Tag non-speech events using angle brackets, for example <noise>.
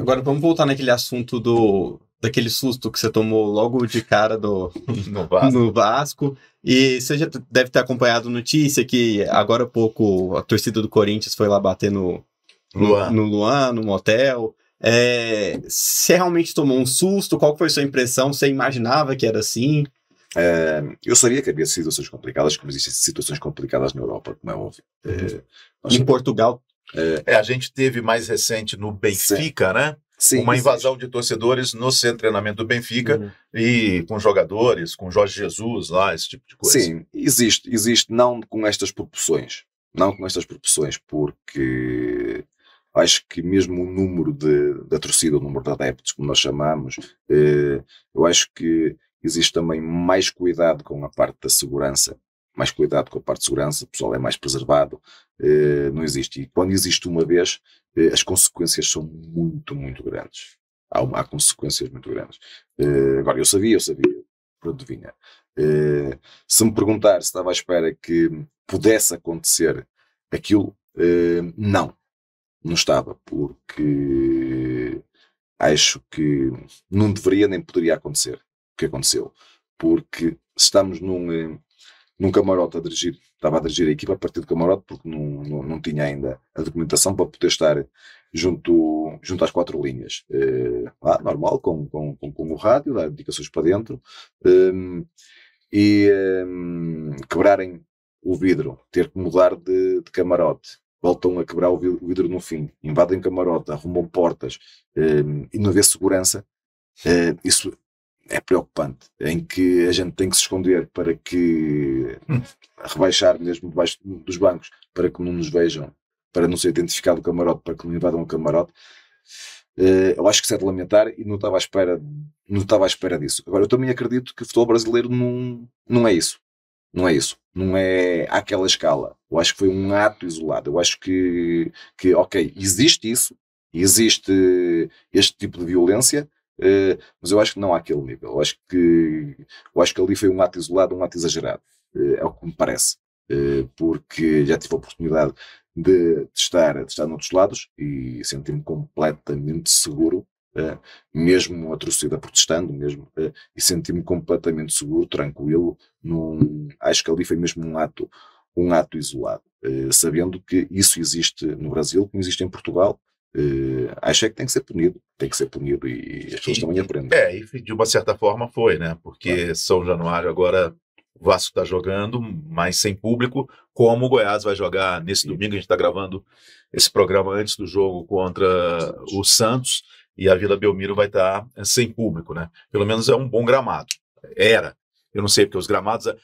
Agora vamos voltar naquele assunto do daquele susto que você tomou logo de cara do <laughs> no Vasco. no Vasco. E você já deve ter acompanhado notícia que agora há pouco a torcida do Corinthians foi lá bater no Luan, no, no, Luan, no motel. É, você realmente tomou um susto? Qual foi a sua impressão? Você imaginava que era assim? É, eu sabia que havia situações complicadas, como existem situações complicadas na Europa, como é óbvio. É, uhum. em Portugal é. a gente teve mais recente no Benfica, Sim. né? Sim, uma invasão existe. de torcedores no centro de treinamento do Benfica uhum. e com jogadores, com Jorge Jesus lá, esse tipo de coisa. Sim, existe, existe, não com estas proporções, não com estas proporções, porque acho que mesmo o número de, da torcida, o número de adeptos, como nós chamamos, eh, eu acho que existe também mais cuidado com a parte da segurança mais cuidado com a parte de segurança, o pessoal é mais preservado, eh, não existe. E quando existe uma vez, eh, as consequências são muito, muito grandes. Há, uma, há consequências muito grandes. Eh, agora, eu sabia, eu sabia, pronto, vinha. se me perguntar se estava à espera que pudesse acontecer aquilo, não, não estava, porque acho que não deveria nem poderia acontecer o que aconteceu, porque estamos num num camarote a dirigir. Estava a dirigir a equipa a partir do camarote porque não, não, não tinha ainda a documentação para poder estar junto, junto às quatro linhas. Uh, lá, normal, com, com, com, com, o rádio, dar indicações para dentro um, ehm, e um, ehm, quebrarem o vidro, ter que mudar de, de camarote. Voltam a quebrar o vidro, no fim, invadem o camarote, arrumam portas um, ehm, e não vê segurança. Uh, isso é preocupante, em que a gente tem que se esconder para que hum. rebaixar mesmo debaixo dos bancos para que não nos vejam, para não ser identificado o camarote, para que não invadam o camarote. Eh, eu acho que isso é de lamentar e não estava à espera, não estava à espera disso. Agora, eu também acredito que o futebol brasileiro não, não é isso. Não é isso. Não é àquela escala. Eu acho que foi um ato isolado. Eu acho que, que ok, existe isso, existe este tipo de violência, eh, mas eu acho que não há aquele nível. Eu acho que, eu acho que ali foi um ato isolado, um ato exagerado. Uh, eh, é o que me parece. Uh, porque já tive a oportunidade de, de, estar, de estar noutros lados e sentir-me completamente seguro, mesmo a torcida protestando, mesmo, e sentir-me completamente seguro, tranquilo. Num, acho que ali foi mesmo um ato, um ato isolado. sabendo que isso existe no Brasil, como existe em Portugal, Uh, acho é que tem que ser punido, tem que ser punido e as pessoas também aprendem. É, e de uma certa forma foi, né? Porque São Januário agora o Vasco está jogando, mas sem público, como o Goiás vai jogar nesse domingo. A gente está gravando esse programa antes do jogo contra o Santos e a Vila Belmiro vai estar tá eh, sem público, né? Pelo menos é um bom gramado. Era. Eu não sei, porque os gramados, é